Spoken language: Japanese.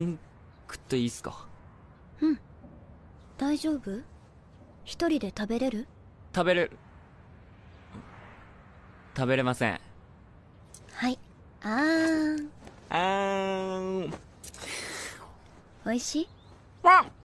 食っていいっすかうん大丈夫一人で食べれる食べれる食べれませんはいあーんあーんおいしいわっ